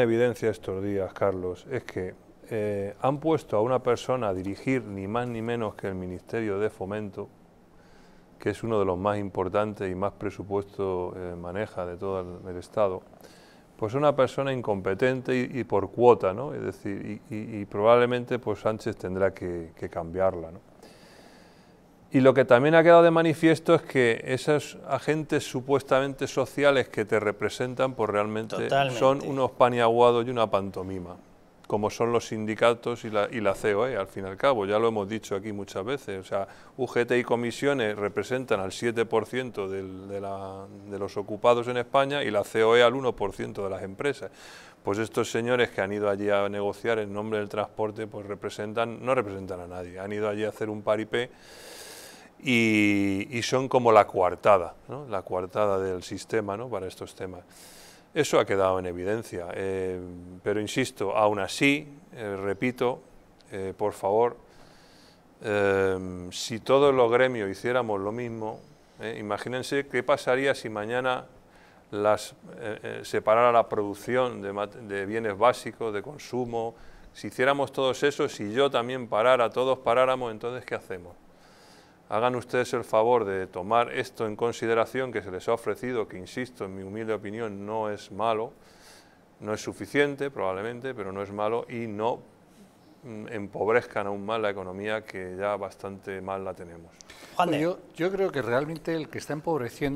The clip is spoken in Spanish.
evidencia estos días, Carlos, es que eh, han puesto a una persona a dirigir ni más ni menos que el Ministerio de Fomento, que es uno de los más importantes y más presupuesto eh, maneja de todo el, Estado, pues una persona incompetente y, por cuota, ¿no? Es decir, y, probablemente pues Sánchez tendrá que, que cambiarla, ¿no? Y lo que también ha quedado de manifiesto es que esos agentes supuestamente sociales que te representan, pues realmente son unos paniaguados y una pantomima, como son los sindicatos y la, y la COE, al fin y al cabo, ya lo hemos dicho aquí muchas veces. O sea, UGT y comisiones representan al 7% de, de los ocupados en España y la COE al 1% de las empresas pues estos señores que han ido allí a negociar en nombre del transporte, pues representan, no representan a nadie, han ido allí a hacer un paripé y, son como la coartada, la coartada del sistema ¿no? para estos temas. Eso ha quedado en evidencia, eh, pero insisto, aún así, eh, repito, eh, por favor, si todos los gremios hiciéramos lo mismo, imagínense qué pasaría si mañana las, separara la producción de, de bienes básicos, de consumo, si hiciéramos todos eso, si yo también parara, todos paráramos, entonces ¿qué hacemos? hagan ustedes el favor de tomar esto en consideración que se les ha ofrecido, que insisto, en mi humilde opinión, no es malo, no es suficiente probablemente, pero no es malo y no mm, empobrezcan aún más la economía que ya bastante mal la tenemos. Pues eh. Yo, yo creo que realmente el que está empobreciendo